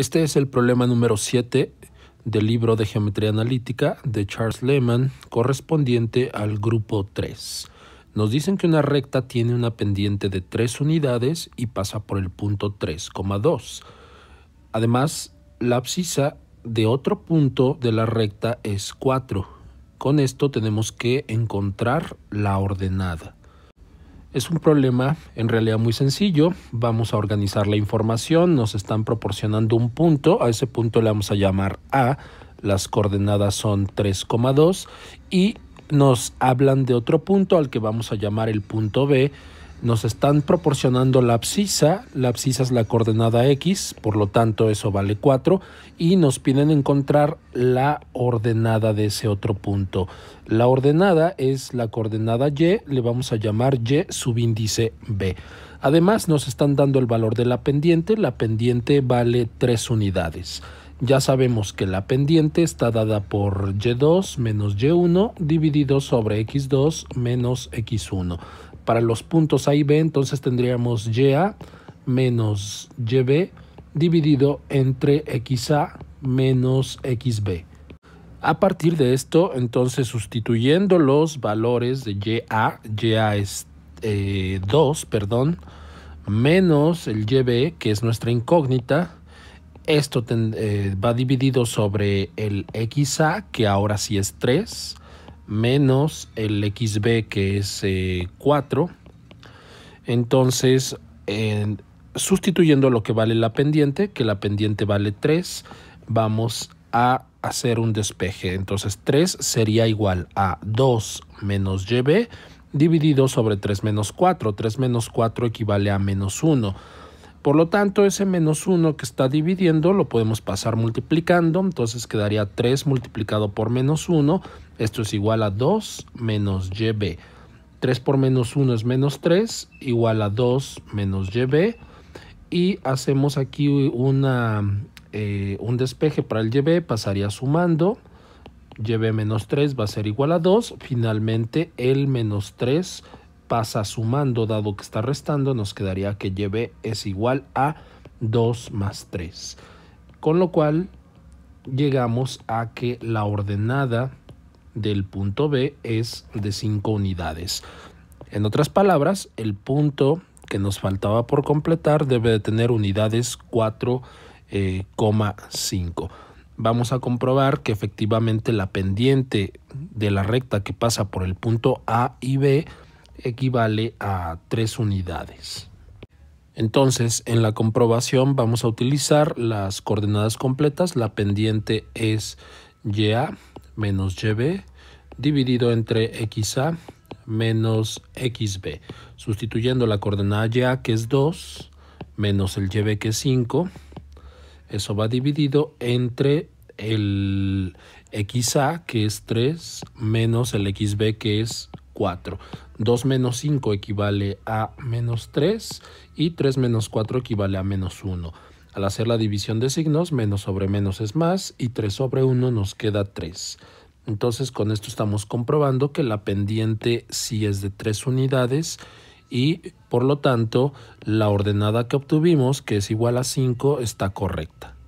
Este es el problema número 7 del libro de geometría analítica de Charles Lehman correspondiente al grupo 3. Nos dicen que una recta tiene una pendiente de 3 unidades y pasa por el punto 3,2. Además, la abscisa de otro punto de la recta es 4. Con esto tenemos que encontrar la ordenada. Es un problema en realidad muy sencillo. Vamos a organizar la información, nos están proporcionando un punto, a ese punto le vamos a llamar A, las coordenadas son 3,2 y nos hablan de otro punto al que vamos a llamar el punto B nos están proporcionando la abscisa, la abscisa es la coordenada x, por lo tanto eso vale 4, y nos piden encontrar la ordenada de ese otro punto. La ordenada es la coordenada y, le vamos a llamar y subíndice b. Además nos están dando el valor de la pendiente, la pendiente vale 3 unidades. Ya sabemos que la pendiente está dada por y2 menos y1 dividido sobre x2 menos x1. Para los puntos A y B, entonces tendríamos YA menos YB dividido entre XA menos XB. A partir de esto, entonces sustituyendo los valores de YA, YA es 2, eh, perdón, menos el YB, que es nuestra incógnita, esto eh, va dividido sobre el XA, que ahora sí es 3, menos el XB que es 4. Eh, Entonces, sustituyendo lo que vale la pendiente, que la pendiente vale 3, vamos a hacer un despeje. Entonces 3 sería igual a 2 menos YB dividido sobre 3 menos 4. 3 menos 4 equivale a menos 1. Por lo tanto, ese menos 1 que está dividiendo lo podemos pasar multiplicando. Entonces quedaría 3 multiplicado por menos 1 esto es igual a 2 menos YB. 3 por menos 1 es menos 3, igual a 2 menos YB. Y hacemos aquí una, eh, un despeje para el YB, pasaría sumando. YB menos 3 va a ser igual a 2. Finalmente el menos 3 pasa sumando, dado que está restando, nos quedaría que YB es igual a 2 más 3. Con lo cual llegamos a que la ordenada del punto B es de 5 unidades. En otras palabras, el punto que nos faltaba por completar debe de tener unidades 4,5. Eh, vamos a comprobar que efectivamente la pendiente de la recta que pasa por el punto A y B equivale a 3 unidades. Entonces, en la comprobación vamos a utilizar las coordenadas completas. La pendiente es YA menos YB dividido entre XA menos XB, sustituyendo la coordenada YA que es 2 menos el YB que es 5. Eso va dividido entre el XA que es 3 menos el XB que es 4. 2 menos 5 equivale a menos 3 y 3 menos 4 equivale a menos 1. Al hacer la división de signos, menos sobre menos es más y 3 sobre 1 nos queda 3. Entonces con esto estamos comprobando que la pendiente sí es de 3 unidades y por lo tanto la ordenada que obtuvimos, que es igual a 5, está correcta.